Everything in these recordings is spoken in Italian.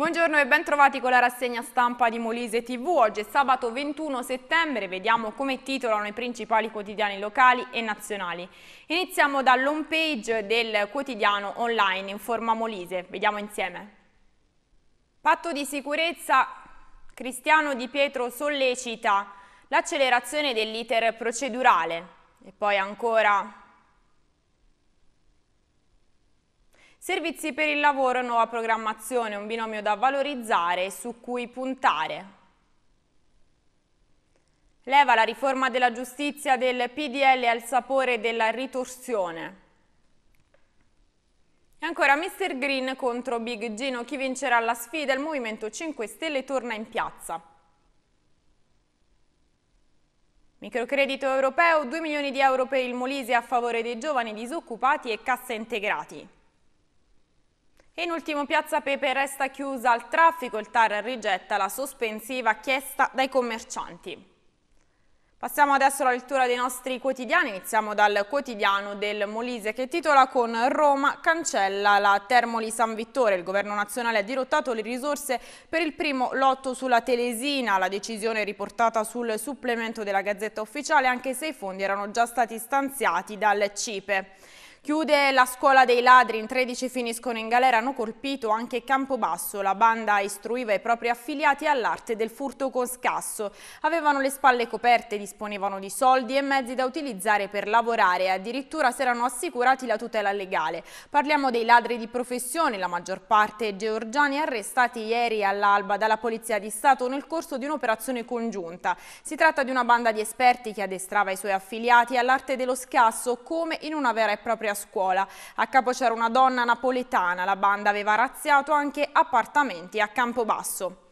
Buongiorno e ben trovati con la rassegna stampa di Molise TV. Oggi è sabato 21 settembre, vediamo come titolano i principali quotidiani locali e nazionali. Iniziamo dall'home page del quotidiano online in forma Molise, vediamo insieme. Patto di sicurezza, Cristiano Di Pietro sollecita l'accelerazione dell'iter procedurale. E poi ancora Servizi per il lavoro, nuova programmazione, un binomio da valorizzare e su cui puntare. Leva la riforma della giustizia del PDL al sapore della ritorsione. E ancora Mr. Green contro Big Gino, chi vincerà la sfida? Il Movimento 5 Stelle torna in piazza. Microcredito europeo, 2 milioni di euro per il Molise a favore dei giovani disoccupati e cassa integrati. E in ultimo Piazza Pepe resta chiusa al traffico, il TAR rigetta la sospensiva chiesta dai commercianti. Passiamo adesso alla lettura dei nostri quotidiani, iniziamo dal quotidiano del Molise che titola con Roma cancella la Termoli San Vittore. Il governo nazionale ha dirottato le risorse per il primo lotto sulla Telesina, la decisione riportata sul supplemento della Gazzetta Ufficiale anche se i fondi erano già stati stanziati dal CIPE. Chiude la scuola dei ladri, in 13 finiscono in galera, hanno colpito anche Campobasso. La banda istruiva i propri affiliati all'arte del furto con scasso. Avevano le spalle coperte, disponevano di soldi e mezzi da utilizzare per lavorare e addirittura si erano assicurati la tutela legale. Parliamo dei ladri di professione, la maggior parte georgiani arrestati ieri all'alba dalla Polizia di Stato nel corso di un'operazione congiunta. Si tratta di una banda di esperti che addestrava i suoi affiliati all'arte dello scasso come in una vera e propria a scuola. A capo c'era una donna napoletana, la banda aveva razziato anche appartamenti a Campobasso.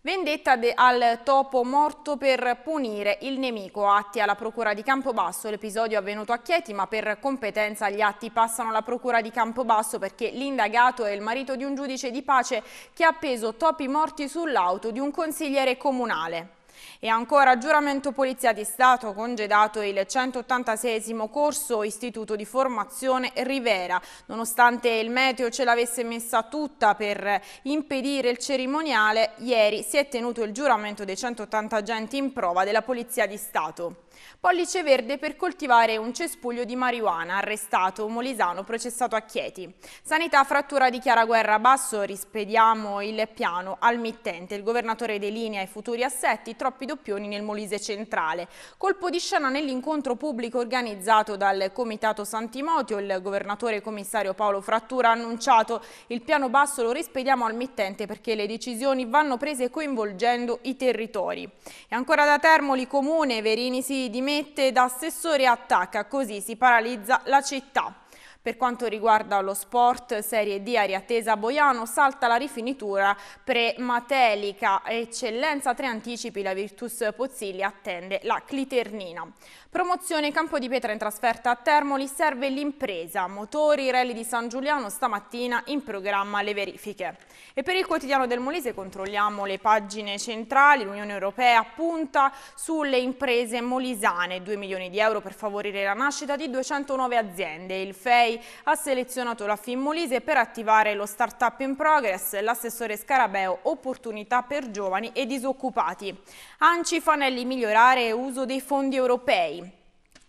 Vendetta al topo morto per punire il nemico. Atti alla Procura di Campobasso. L'episodio è avvenuto a Chieti, ma per competenza gli atti passano alla Procura di Campobasso perché l'indagato è il marito di un giudice di pace che ha appeso topi morti sull'auto di un consigliere comunale. E ancora giuramento Polizia di Stato congedato il 186 corso Istituto di Formazione Rivera. Nonostante il meteo ce l'avesse messa tutta per impedire il cerimoniale, ieri si è tenuto il giuramento dei 180 agenti in prova della Polizia di Stato. Pollice verde per coltivare un cespuglio di marijuana, arrestato molisano processato a Chieti. Sanità frattura di Chiara Guerra Basso, rispediamo il piano al mittente. Il governatore delinea i futuri assetti, troppi doppioni nel Molise centrale. Colpo di scena nell'incontro pubblico organizzato dal Comitato Santimotio, il governatore commissario Paolo Frattura ha annunciato il piano basso lo rispediamo al mittente perché le decisioni vanno prese coinvolgendo i territori. E ancora da Termoli Comune, Verini si dimette da assessore e attacca, così si paralizza la città. Per quanto riguarda lo sport, Serie D Aria Tesa Boiano salta la rifinitura pre-matelica. eccellenza tre anticipi, la Virtus Pozzilli attende la Cliternina. Promozione Campo di Pietra in trasferta a Termoli serve l'impresa, motori, rally di San Giuliano stamattina in programma le verifiche. E per il quotidiano del Molise controlliamo le pagine centrali, l'Unione Europea punta sulle imprese molisane, 2 milioni di euro per favorire la nascita di 209 aziende, il FEI lei ha selezionato la Finmolise per attivare lo Startup in Progress, l'assessore Scarabeo opportunità per giovani e disoccupati. Anci Fanelli migliorare uso dei fondi europei.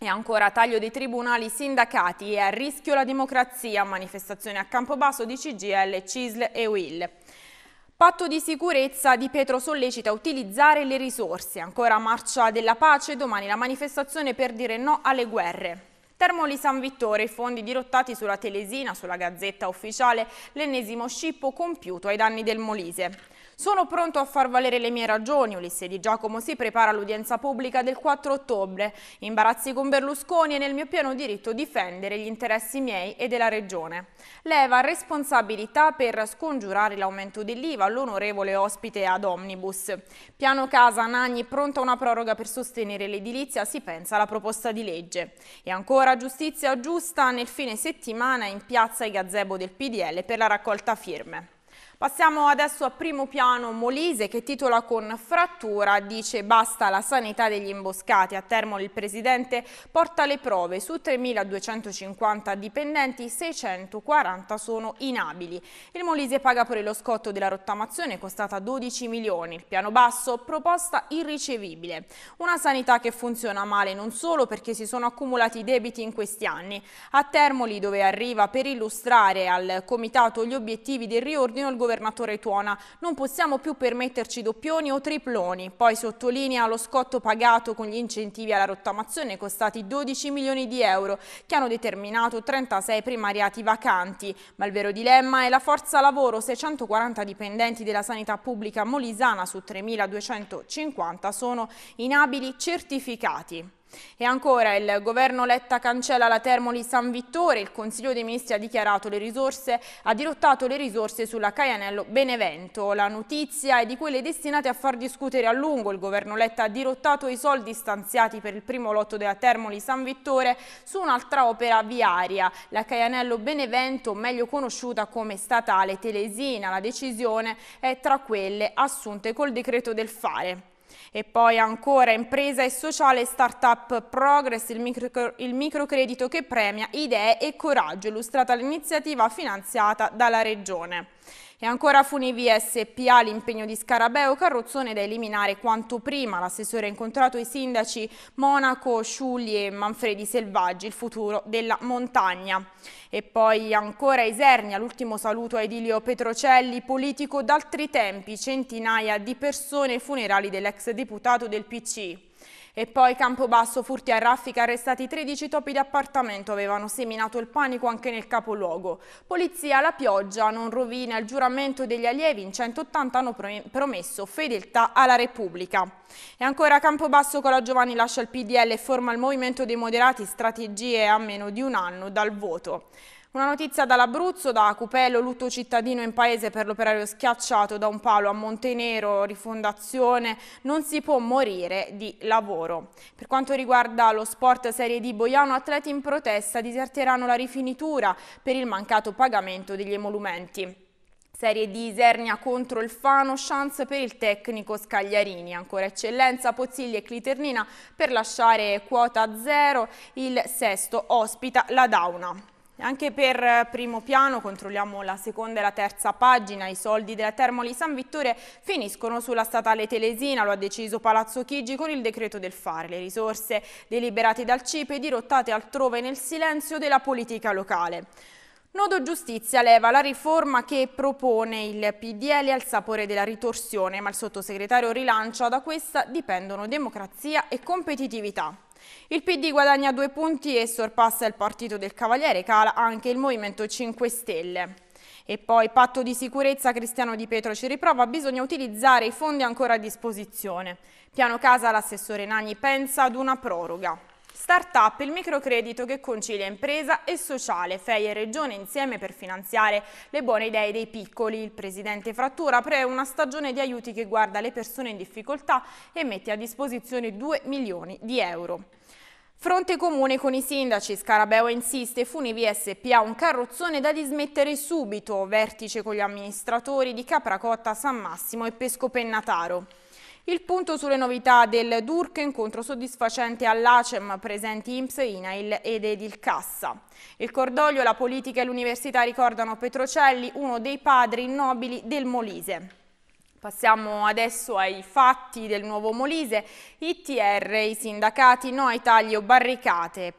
E ancora taglio dei tribunali sindacati e a rischio la democrazia, manifestazione a Campobasso di CGL, CISL e UIL. Patto di sicurezza di Pietro sollecita utilizzare le risorse. Ancora marcia della pace, domani la manifestazione per dire no alle guerre. Termoli San Vittore, i fondi dirottati sulla Telesina, sulla Gazzetta Ufficiale, l'ennesimo scippo compiuto ai danni del Molise. Sono pronto a far valere le mie ragioni. Ulisse Di Giacomo si prepara all'udienza pubblica del 4 ottobre. Imbarazzi con Berlusconi e nel mio pieno diritto difendere gli interessi miei e della Regione. Leva responsabilità per scongiurare l'aumento dell'IVA all'onorevole ospite ad Omnibus. Piano Casa Nagni pronta una proroga per sostenere l'edilizia, si pensa alla proposta di legge. E ancora giustizia giusta nel fine settimana in piazza i gazebo del PDL per la raccolta firme. Passiamo adesso a primo piano Molise che titola con frattura, dice basta la sanità degli imboscati. A Termoli il presidente porta le prove, su 3.250 dipendenti 640 sono inabili. Il Molise paga pure lo scotto della rottamazione costata 12 milioni, il piano basso proposta irricevibile. Una sanità che funziona male non solo perché si sono accumulati debiti in questi anni. A Termoli dove arriva per illustrare al comitato gli obiettivi del riordino il governo governatore Tuona. Non possiamo più permetterci doppioni o triploni. Poi sottolinea lo scotto pagato con gli incentivi alla rottamazione costati 12 milioni di euro, che hanno determinato 36 primariati vacanti. Ma il vero dilemma è la forza lavoro, 640 dipendenti della sanità pubblica molisana su 3.250 sono inabili certificati. E ancora il governo Letta cancella la Termoli San Vittore, il Consiglio dei Ministri ha dichiarato le risorse, ha dirottato le risorse sulla Caianello Benevento. La notizia è di quelle destinate a far discutere a lungo. Il governo Letta ha dirottato i soldi stanziati per il primo lotto della Termoli San Vittore su un'altra opera viaria, la Caianello Benevento, meglio conosciuta come statale Telesina. La decisione è tra quelle assunte col decreto del fare. E poi ancora impresa e sociale Startup Progress, il, micro, il microcredito che premia idee e coraggio, illustrata l'iniziativa finanziata dalla Regione. E ancora Funivie SPA l'impegno di Scarabeo Carrozzone da eliminare quanto prima. L'assessore ha incontrato i sindaci Monaco, Sciulli e Manfredi Selvaggi, il futuro della montagna. E poi ancora Isernia, l'ultimo saluto a Edilio Petrocelli, politico d'altri tempi, centinaia di persone funerali dell'ex deputato del PC. E poi Campobasso, furti a raffica, arrestati 13 topi di appartamento, avevano seminato il panico anche nel capoluogo. Polizia, la pioggia non rovina il giuramento degli allievi, in 180 hanno promesso fedeltà alla Repubblica. E ancora Campobasso con la Giovanni lascia il PDL e forma il Movimento dei Moderati, strategie a meno di un anno dal voto. Una notizia dall'Abruzzo, da Cupello, lutto cittadino in paese per l'operario schiacciato da un palo a Montenero, rifondazione, non si può morire di lavoro. Per quanto riguarda lo sport Serie D Boiano, atleti in protesta diserteranno la rifinitura per il mancato pagamento degli emolumenti. Serie di Isernia contro il Fano, chance per il tecnico Scagliarini, ancora eccellenza Pozzilli e Cliternina per lasciare quota zero, il sesto ospita la Dauna. Anche per eh, primo piano controlliamo la seconda e la terza pagina, i soldi della Termoli San Vittore finiscono sulla statale Telesina, lo ha deciso Palazzo Chigi con il decreto del fare, le risorse deliberate dal CIPE dirottate altrove nel silenzio della politica locale. Nodo Giustizia leva la riforma che propone il PDL al sapore della ritorsione, ma il sottosegretario rilancia da questa dipendono democrazia e competitività. Il PD guadagna due punti e sorpassa il partito del Cavaliere, cala anche il Movimento 5 Stelle. E poi patto di sicurezza, Cristiano Di Petro ci riprova, bisogna utilizzare i fondi ancora a disposizione. Piano casa l'assessore Nagni pensa ad una proroga. Startup, il microcredito che concilia impresa e sociale, FEI e Regione insieme per finanziare le buone idee dei piccoli. Il presidente Frattura apre una stagione di aiuti che guarda le persone in difficoltà e mette a disposizione 2 milioni di euro. Fronte comune con i sindaci, Scarabeo insiste, Funivi SPA un carrozzone da dismettere subito, vertice con gli amministratori di Capracotta, San Massimo e Pesco Pennataro. Il punto sulle novità del DURC, incontro soddisfacente all'ACEM, presenti IMS, INAIL ed Edilcassa. Il cordoglio, la politica e l'università ricordano Petrocelli, uno dei padri nobili del Molise. Passiamo adesso ai fatti del nuovo Molise, ITR, i sindacati, no ai tagli o barricate.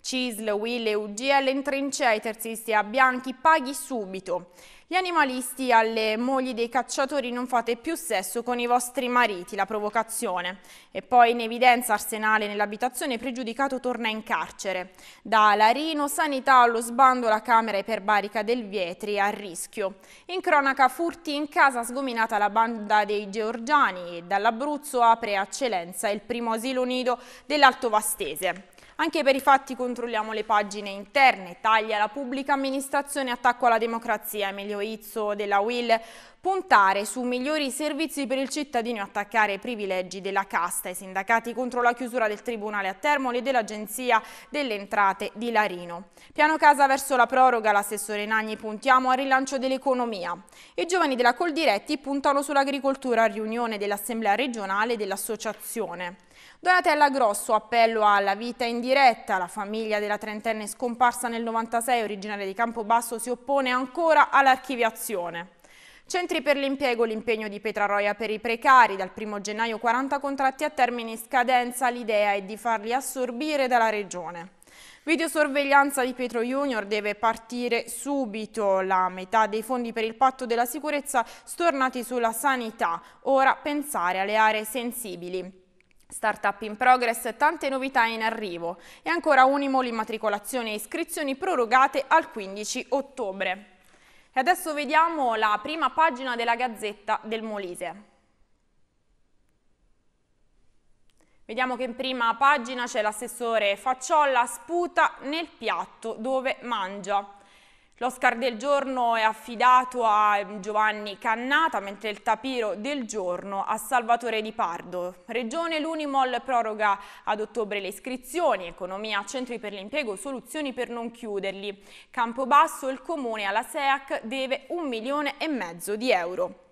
CISL, WIL e UGL in trincea, i terzisti a bianchi, paghi subito. Gli animalisti alle mogli dei cacciatori non fate più sesso con i vostri mariti, la provocazione. E poi in evidenza arsenale nell'abitazione pregiudicato torna in carcere. Da Larino, sanità allo sbando la camera iperbarica del Vietri a rischio. In cronaca furti in casa sgominata la banda dei Georgiani e dall'Abruzzo apre a Celenza il primo asilo nido dell'Alto Vastese. Anche per i fatti controlliamo le pagine interne, taglia la pubblica amministrazione, attacco alla democrazia, Emilio Izzo della UIL, puntare su migliori servizi per il cittadino e attaccare i privilegi della casta, i sindacati contro la chiusura del Tribunale a Termoli e dell'Agenzia delle Entrate di Larino. Piano casa verso la proroga, l'assessore Nagni puntiamo al rilancio dell'economia. I giovani della Coldiretti puntano sull'agricoltura a riunione dell'Assemblea regionale dell'Associazione. Donatella Grosso, appello alla vita in diretta. La famiglia della trentenne scomparsa nel 96, originaria di Campobasso, si oppone ancora all'archiviazione. Centri per l'impiego, l'impegno di Petraroia per i precari, dal 1 gennaio 40 contratti a termine scadenza, l'idea è di farli assorbire dalla regione. Videosorveglianza di Pietro Junior deve partire subito, la metà dei fondi per il patto della sicurezza stornati sulla sanità, ora pensare alle aree sensibili. Startup in progress, tante novità in arrivo e ancora Unimo, l'immatricolazione e iscrizioni prorogate al 15 ottobre. E adesso vediamo la prima pagina della Gazzetta del Molise. Vediamo che in prima pagina c'è l'assessore Facciolla sputa nel piatto dove mangia. L'Oscar del giorno è affidato a Giovanni Cannata, mentre il tapiro del giorno a Salvatore Di Pardo. Regione Lunimol proroga ad ottobre le iscrizioni, economia, centri per l'impiego, soluzioni per non chiuderli. Campobasso, il comune alla SEAC deve un milione e mezzo di euro.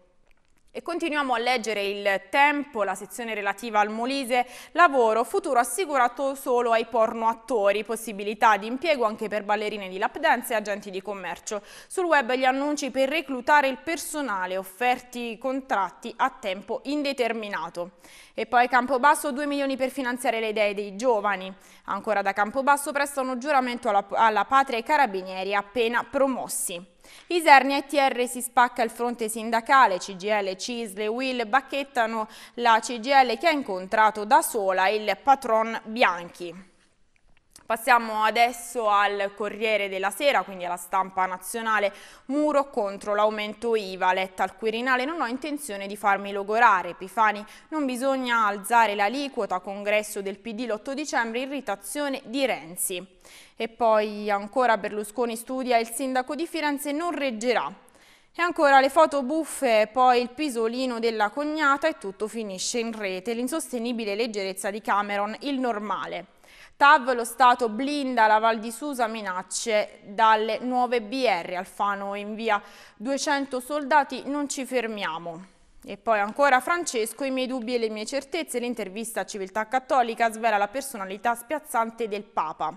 E continuiamo a leggere il tempo, la sezione relativa al Molise, lavoro, futuro assicurato solo ai porno attori, possibilità di impiego anche per ballerine di lap dance e agenti di commercio. Sul web gli annunci per reclutare il personale, offerti contratti a tempo indeterminato. E poi Campobasso 2 milioni per finanziare le idee dei giovani. Ancora da Campobasso prestano giuramento alla, alla patria ai carabinieri appena promossi. Isernia e TR si spacca il fronte sindacale, CGL, Cisle, Will bacchettano la CGL che ha incontrato da sola il patron Bianchi. Passiamo adesso al Corriere della Sera, quindi alla stampa nazionale, muro contro l'aumento IVA, letta al Quirinale, non ho intenzione di farmi logorare, Epifani, non bisogna alzare l'aliquota, congresso del PD l'8 dicembre, irritazione di Renzi. E poi ancora Berlusconi studia, il sindaco di Firenze non reggerà, e ancora le foto buffe, poi il pisolino della cognata e tutto finisce in rete. L'insostenibile leggerezza di Cameron, il normale. TAV lo Stato blinda la Val di Susa minacce dalle nuove BR Alfano invia 200 soldati non ci fermiamo. E poi ancora Francesco, i miei dubbi e le mie certezze, l'intervista a Civiltà Cattolica svela la personalità spiazzante del Papa.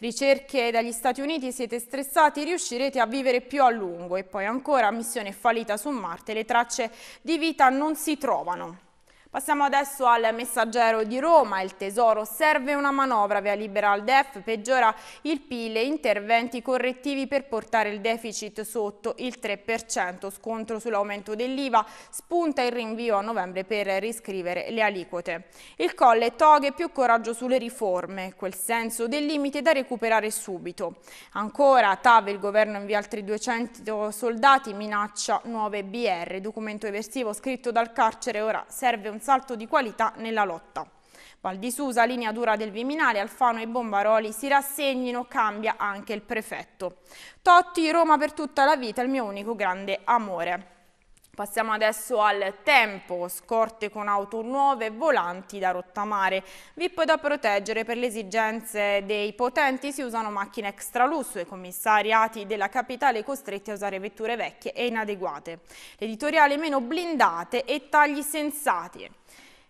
Ricerche dagli Stati Uniti, siete stressati, riuscirete a vivere più a lungo. E poi ancora missione fallita su Marte, le tracce di vita non si trovano. Passiamo adesso al messaggero di Roma, il Tesoro serve una manovra, via libera al DEF, peggiora il PIL e interventi correttivi per portare il deficit sotto il 3%, scontro sull'aumento dell'IVA, spunta il rinvio a novembre per riscrivere le aliquote. Il Colle toghe più coraggio sulle riforme, quel senso del limite da recuperare subito. Ancora TAV, il governo invia altri 200 soldati, minaccia 9 BR, documento eversivo scritto dal carcere, ora serve un salto di qualità nella lotta. Val di Susa, linea dura del Viminale, Alfano e Bombaroli si rassegnino, cambia anche il prefetto. Totti, Roma per tutta la vita, il mio unico grande amore. Passiamo adesso al tempo, scorte con auto nuove e volanti da rottamare. VIP da proteggere per le esigenze dei potenti si usano macchine extra lusso i commissariati della capitale costretti a usare vetture vecchie e inadeguate. L'editoriale meno blindate e tagli sensati.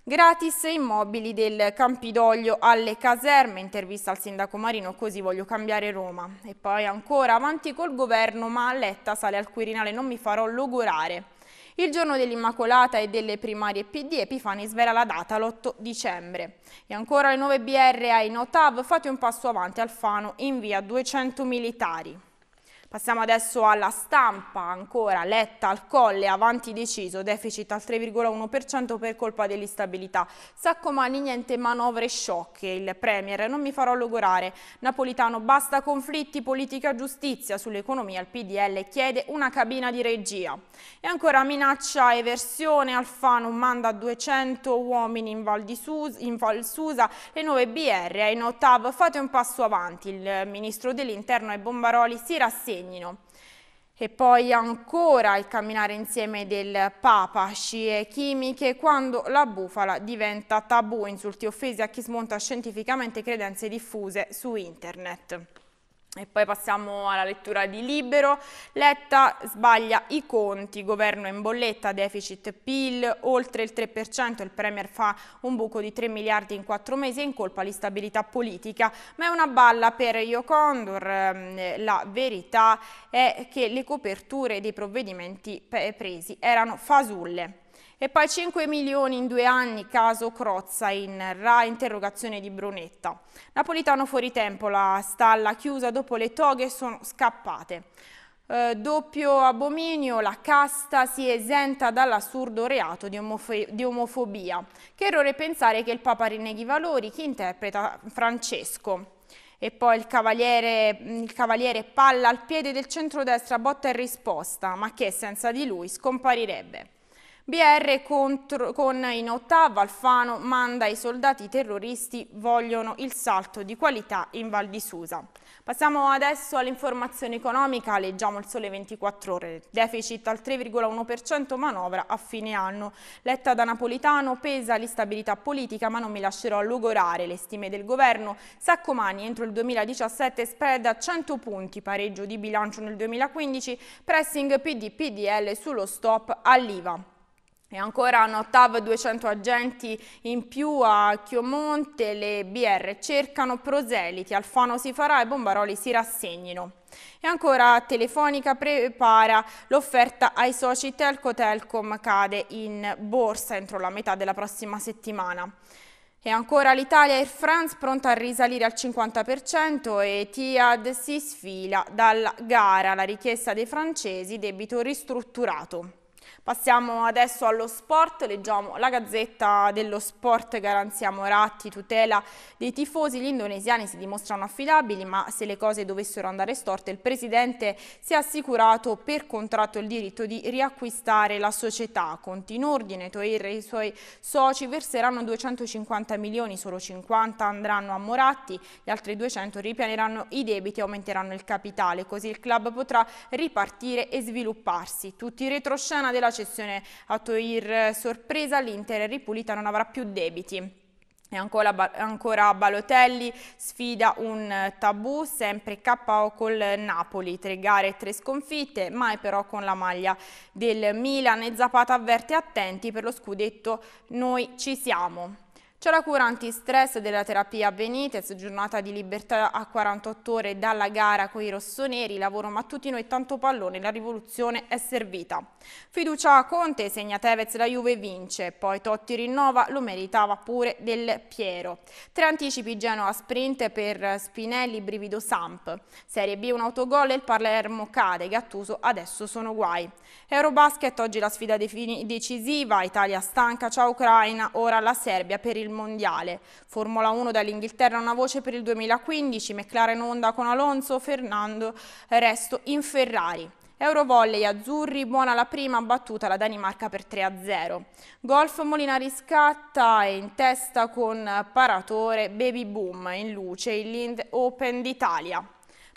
Gratis immobili del Campidoglio alle caserme, intervista al sindaco Marino, così voglio cambiare Roma. E poi ancora avanti col governo, ma Letta sale al Quirinale, non mi farò logorare. Il giorno dell'Immacolata e delle primarie PD, Epifani svela la data l'8 dicembre. E ancora le nuove BR ai NOTAV, fate un passo avanti al Fano in via 200 militari. Passiamo adesso alla stampa, ancora letta al colle, avanti deciso, deficit al 3,1% per colpa dell'instabilità. Sacco Mani, niente manovre sciocche, il Premier non mi farò logorare. Napolitano basta conflitti, politica giustizia, sull'economia il PDL chiede una cabina di regia. E ancora minaccia e versione, Alfano manda 200 uomini in Val, di Sus in Val Susa, le nuove BR in OTAV, fate un passo avanti. Il Ministro dell'Interno e Bombaroli si rassegna impegnino. E poi ancora il camminare insieme del Papa, scie chimiche, quando la bufala diventa tabù, insulti offesi a chi smonta scientificamente credenze diffuse su internet. E poi passiamo alla lettura di Libero. Letta sbaglia i conti, governo in bolletta, deficit PIL, oltre il 3%, il Premier fa un buco di 3 miliardi in 4 mesi in colpa l'instabilità politica. Ma è una balla per Io Condor. Ehm, la verità è che le coperture dei provvedimenti presi erano fasulle. E poi 5 milioni in due anni, caso Crozza in RA, interrogazione di Brunetta. Napolitano fuori tempo, la stalla chiusa dopo le toghe sono scappate. Eh, doppio abominio, la casta si esenta dall'assurdo reato di, di, omofobia. Che errore pensare che il Papa rinneghi i valori, chi interpreta Francesco? E poi il cavaliere, il cavaliere palla al piede del centrodestra, botta e risposta, ma che senza di lui scomparirebbe. BR contro, con in ottava Alfano manda i soldati terroristi vogliono il salto di qualità in Val di Susa. Passiamo adesso all'informazione economica, leggiamo il sole 24 ore, deficit al 3,1% manovra a fine anno. Letta da Napolitano pesa l'instabilità politica ma non mi lascerò logorare le stime del governo. Saccomani entro il 2017 spread a 100 punti, pareggio di bilancio nel 2015, pressing PD-PDL sullo stop all'IVA. E ancora nottava 200 agenti in più a Chiomonte, le BR cercano proseliti, Alfano si farà e Bombaroli si rassegnino. E ancora Telefonica prepara l'offerta ai soci Telco Telcom cade in borsa entro la metà della prossima settimana. E ancora l'Italia Air France pronta a risalire al 50% e Tiad si sfila dalla gara la richiesta dei francesi debito ristrutturato. Passiamo adesso allo sport, leggiamo la Gazzetta dello Sport, Garanzia Moratti, tutela dei tifosi, gli indonesiani si dimostrano affidabili ma se le cose dovessero andare storte il presidente si è assicurato per contratto il diritto di riacquistare la società, conti in ordine, Toir e i suoi soci verseranno 250 milioni, solo 50 andranno a Moratti, gli altri 200 ripianeranno i debiti e aumenteranno il capitale, così il club potrà ripartire e svilupparsi. Tutti retroscena settimana della cessione a Toir sorpresa, l'Inter ripulita non avrà più debiti. E ancora, ancora, Balotelli sfida un tabù, sempre KO col Napoli, tre gare e tre sconfitte, mai però con la maglia del Milan e Zapata avverte attenti per lo scudetto, noi ci siamo. C'è la cura antistress della terapia Benitez, giornata di libertà a 48 ore dalla gara con i rossoneri, lavoro mattutino e tanto pallone, la rivoluzione è servita. Fiducia a Conte, segna Tevez, la Juve vince, poi Totti rinnova, lo meritava pure del Piero. Tre anticipi Genoa sprint per Spinelli, brivido Samp. Serie B un autogol e il Palermo cade, Gattuso adesso sono guai. Eurobasket oggi la sfida decisiva, Italia stanca, ciao Ucraina, ora la Serbia per il il mondiale. Formula 1 dall'Inghilterra una voce per il 2015, McLaren Honda con Alonso, Fernando Resto in Ferrari. Eurovolley azzurri, buona la prima, battuta la Danimarca per 3-0. Golf Molinari scatta e in testa con paratore Baby Boom in luce il Lind Open d'Italia.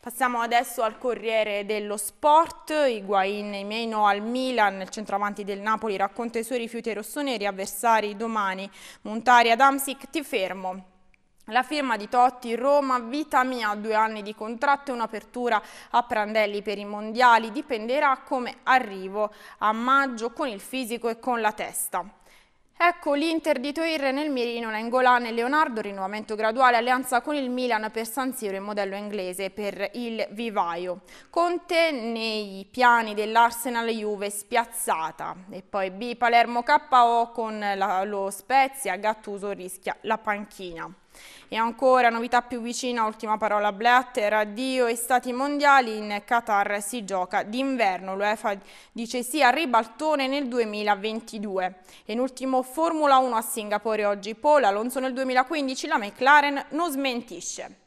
Passiamo adesso al Corriere dello Sport, Higuain e Meno al Milan, il centravanti del Napoli racconta i suoi rifiuti rossoneri, avversari domani, Montari ad Amsic, ti fermo, la firma di Totti, Roma, vita mia, due anni di contratto e un'apertura a Prandelli per i mondiali, dipenderà come arrivo a maggio con il fisico e con la testa. Ecco l'Inter di Toire nel mirino, Nengolan e Leonardo, rinnovamento graduale, alleanza con il Milan per San Siro in modello inglese per il vivaio. Conte nei piani dell'Arsenal Juve spiazzata e poi B Palermo KO con la, lo Spezia, Gattuso rischia la panchina. E ancora novità più vicina, ultima parola Blatter, addio estati mondiali, in Qatar si gioca d'inverno, l'UEFA dice sì a ribaltone nel 2022. E in ultimo Formula 1 a Singapore oggi Paul, Alonso nel 2015, la McLaren non smentisce.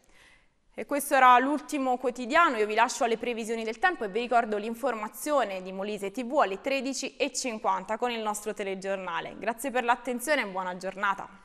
E questo era l'ultimo quotidiano, io vi lascio alle previsioni del tempo e vi ricordo l'informazione di Molise TV alle 13.50 con il nostro telegiornale. Grazie per l'attenzione e buona giornata.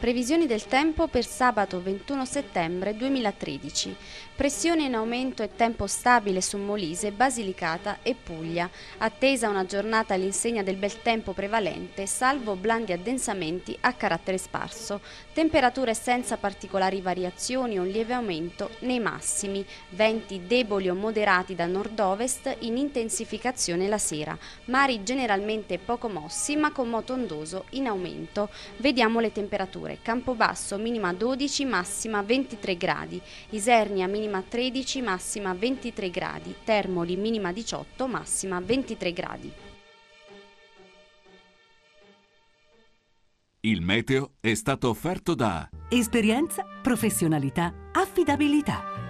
Previsioni del tempo per sabato 21 settembre 2013. Pressione in aumento e tempo stabile su Molise, Basilicata e Puglia. Attesa una giornata all'insegna del bel tempo prevalente, salvo blandi addensamenti a carattere sparso. Temperature senza particolari variazioni o un lieve aumento nei massimi. Venti deboli o moderati da nord-ovest in intensificazione la sera. Mari generalmente poco mossi ma con moto ondoso in aumento. Vediamo le temperature temperature, Campobasso minima 12, massima 23 gradi, Isernia minima 13, massima 23 gradi, Termoli minima 18, massima 23 gradi. Il meteo è stato offerto da Esperienza, professionalità, affidabilità.